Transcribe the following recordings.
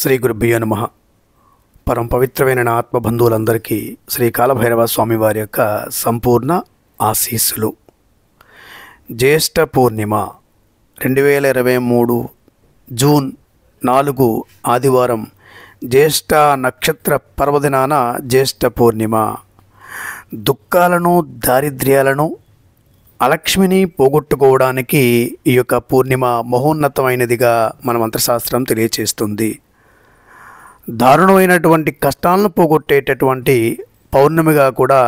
శ్రీ గురుభ్యో నమ పరం పవిత్రమైన నా ఆత్మబంధువులందరికీ శ్రీ కాలభైరవ స్వామి వారి యొక్క సంపూర్ణ ఆశీస్సులు జ్యేష్ఠ పూర్ణిమ రెండు వేల ఇరవై మూడు జూన్ నాలుగు ఆదివారం జ్యేష్ఠ నక్షత్ర పర్వదినాన జ్యేష్ఠ పూర్ణిమ దుఃఖాలను దారిద్ర్యాలను అలక్ష్మిని పోగొట్టుకోవడానికి ఈ యొక్క పూర్ణిమ మహోన్నతమైనదిగా మన మంత్రశాస్త్రం తెలియచేస్తుంది దారుణమైనటువంటి కష్టాలను పోగొట్టేటటువంటి పౌర్ణమిగా కూడా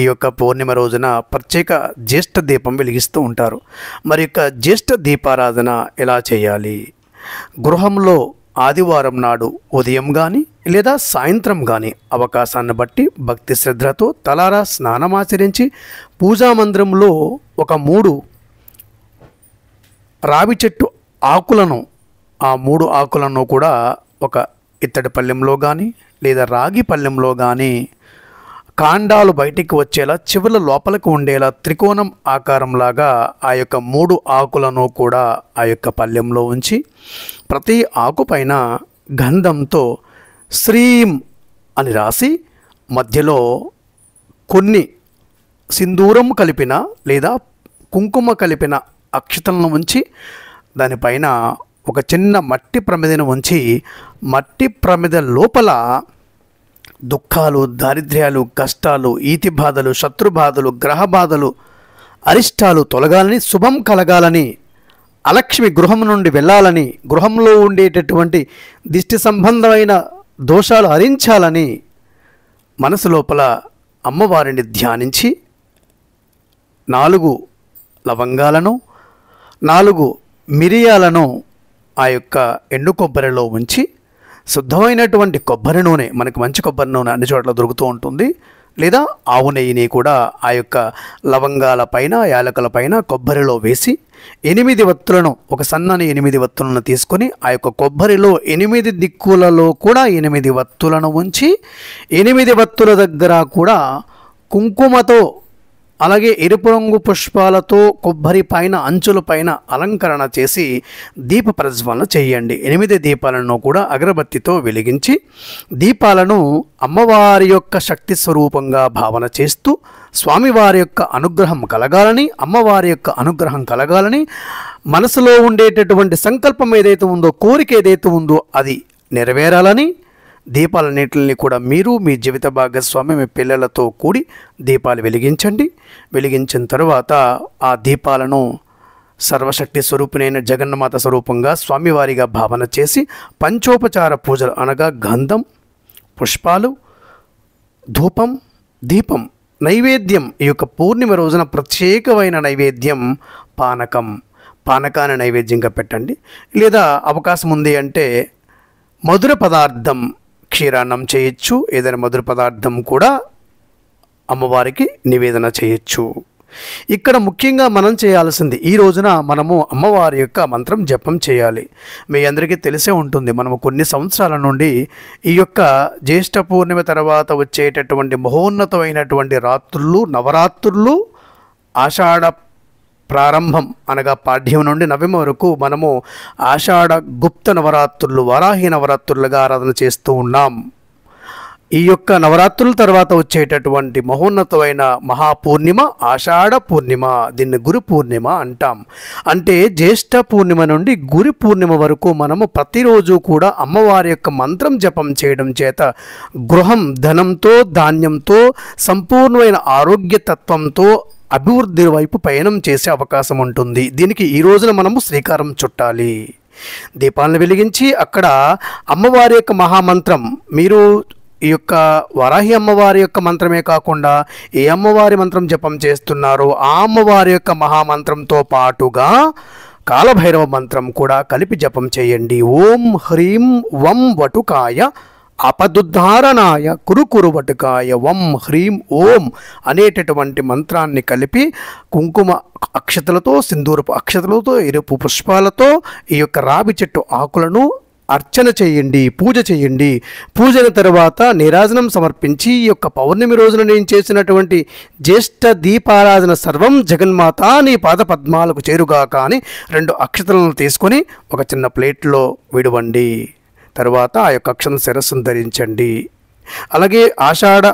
ఈ యొక్క పౌర్ణిమ రోజున ప్రత్యేక జ్యేష్ఠ దీపం వెలిగిస్తూ ఉంటారు మరి యొక్క జ్యేష్ఠ దీపారాధన ఎలా చేయాలి గృహంలో ఆదివారం నాడు ఉదయం కానీ లేదా సాయంత్రం కానీ అవకాశాన్ని బట్టి భక్తి శ్రద్ధతో తలారా స్నానమాచరించి పూజా మందిరంలో ఒక మూడు రావి చెట్టు ఆకులను ఆ మూడు ఆకులను కూడా ఒక ఇత్తడి పళ్ళెంలో కానీ లేదా రాగి పళ్ళెంలో కానీ కాండాలు బయటికి వచ్చేలా చివరి లోపలికి ఉండేలా త్రికోణం ఆకారంలాగా ఆ యొక్క మూడు ఆకులను కూడా ఆ యొక్క పళ్ళెంలో ఉంచి ప్రతి ఆకు పైన గంధంతో శ్రీం అని రాసి మధ్యలో కొన్ని సింధూరం కలిపిన లేదా కుంకుమ కలిపిన అక్షతలను ఉంచి దానిపైన ఒక చిన్న మట్టి ప్రమిదను ఉంచి మట్టి ప్రమిద లోపల దుఃఖాలు దారిద్ర్యాలు కష్టాలు ఈతి బాధలు శత్రుబాధలు గ్రహ బాధలు అరిష్టాలు తొలగాలని శుభం కలగాలని అలక్ష్మి గృహం నుండి వెళ్ళాలని గృహంలో ఉండేటటువంటి దిష్టి సంబంధమైన దోషాలు హరించాలని మనసు లోపల అమ్మవారిని ధ్యానించి నాలుగు లవంగాలను నాలుగు మిరియాలను ఆ యొక్క ఎండు కొబ్బరిలో ఉంచి శుద్ధమైనటువంటి కొబ్బరి నూనె మనకి మంచి కొబ్బరి నూనె అన్ని చోట్ల దొరుకుతూ ఉంటుంది లేదా ఆవు నెయ్యిని కూడా ఆ యొక్క లవంగాల పైన యాలకల పైన కొబ్బరిలో వేసి ఎనిమిది వత్తులను ఒక సన్నని ఎనిమిది వత్తులను తీసుకొని ఆ యొక్క కొబ్బరిలో ఎనిమిది దిక్కులలో కూడా ఎనిమిది వత్తులను ఉంచి ఎనిమిది వత్తుల దగ్గర కూడా కుంకుమతో అలాగే ఎరుపు రంగు పుష్పాలతో కొబ్బరి పైన అంచులపైన అలంకరణ చేసి దీప ప్రజ్వలన చేయండి ఎనిమిది దీపాలను కూడా అగరబత్తితో వెలిగించి దీపాలను అమ్మవారి యొక్క శక్తి స్వరూపంగా భావన చేస్తూ స్వామివారి యొక్క అనుగ్రహం కలగాలని అమ్మవారి యొక్క అనుగ్రహం కలగాలని మనసులో ఉండేటటువంటి సంకల్పం ఏదైతే ఉందో కోరిక ఏదైతే ఉందో అది నెరవేరాలని దీపాలన్నింటిని కూడా మీరు మీ జీవిత భాగస్వామి మీ పిల్లలతో కూడి దీపాలు వెలిగించండి వెలిగించిన తర్వాత ఆ దీపాలను సర్వశక్తి స్వరూపునైన జగన్మాత స్వరూపంగా స్వామివారిగా భావన చేసి పంచోపచార పూజలు అనగా గంధం పుష్పాలు ధూపం దీపం నైవేద్యం ఈ యొక్క పూర్ణిమ రోజున ప్రత్యేకమైన నైవేద్యం పానకం పానకాన్ని నైవేద్యంగా పెట్టండి లేదా అవకాశం ఉంది అంటే మధుర పదార్థం క్షీరాన్నం చేయొచ్చు ఏదైనా మధుర పదార్థం కూడా అమ్మవారికి నివేదన చేయొచ్చు ఇక్కడ ముఖ్యంగా మనం చేయాల్సింది ఈ రోజున మనము అమ్మవారి యొక్క మంత్రం జపం చేయాలి మీ అందరికీ తెలిసే ఉంటుంది మనము కొన్ని సంవత్సరాల నుండి ఈ యొక్క జ్యేష్ఠ పూర్ణిమ తర్వాత వచ్చేటటువంటి మహోన్నతమైనటువంటి రాత్రులు నవరాత్రులు ఆషాఢ ప్రారంభం అనగా పాఠ్యం నుండి నవమి వరకు మనము ఆషాఢ గుప్త నవరాత్రులు వరాహి నవరాత్రులుగా ఆరాధన చేస్తూ ఉన్నాం ఈ యొక్క నవరాత్రుల తర్వాత వచ్చేటటువంటి మహోన్నతమైన మహాపూర్ణిమ ఆషాఢ పూర్ణిమ దీన్ని గురు పూర్ణిమ అంటాం అంటే జ్యేష్ఠ పూర్ణిమ నుండి గురి పూర్ణిమ వరకు మనము ప్రతిరోజు కూడా అమ్మవారి యొక్క మంత్రం జపం చేయడం చేత గృహం ధనంతో ధాన్యంతో సంపూర్ణమైన ఆరోగ్యతత్వంతో అభివృద్ధి వైపు పయనం చేసే అవకాశం ఉంటుంది దీనికి ఈ రోజున మనము శ్రీకారం చుట్టాలి దీపాలను వెలిగించి అక్కడ అమ్మవారి యొక్క మహామంత్రం మీరు ఈ యొక్క వరాహి అమ్మవారి యొక్క మంత్రమే కాకుండా ఏ అమ్మవారి మంత్రం జపం చేస్తున్నారో ఆ అమ్మవారి యొక్క మహామంత్రంతో పాటుగా కాలభైరవ మంత్రం కూడా కలిపి జపం చేయండి ఓం హ్రీం వం వటుకాయ అపదుద్ధారణాయ కురుకురు వటుకాయ వం హ్రీం ఓం అనేటటువంటి మంత్రాన్ని కలిపి కుంకుమ అక్షతలతో సింధూరపు అక్షతలతో ఎరుపు పుష్పాలతో ఈ యొక్క రావి చెట్టు ఆకులను అర్చన చేయండి పూజ చేయండి పూజన తర్వాత నీరాజనం సమర్పించి ఈ యొక్క పౌర్ణమి రోజున నేను చేసినటువంటి జ్యేష్ఠ దీపారాధన సర్వం జగన్మాత నీ పాద పద్మాలకు చేరుగాక అని రెండు అక్షతలను తీసుకొని ఒక చిన్న ప్లేట్లో విడవండి తర్వాత ఆ యొక్క అక్షరం శిరస్సును ధరించండి అలాగే ఆషాఢ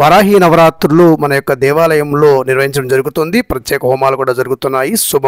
వరాహి నవరాత్రులు మన యొక్క దేవాలయంలో నిర్వహించడం జరుగుతుంది ప్రత్యేక హోమాలు కూడా జరుగుతున్నాయి శుభ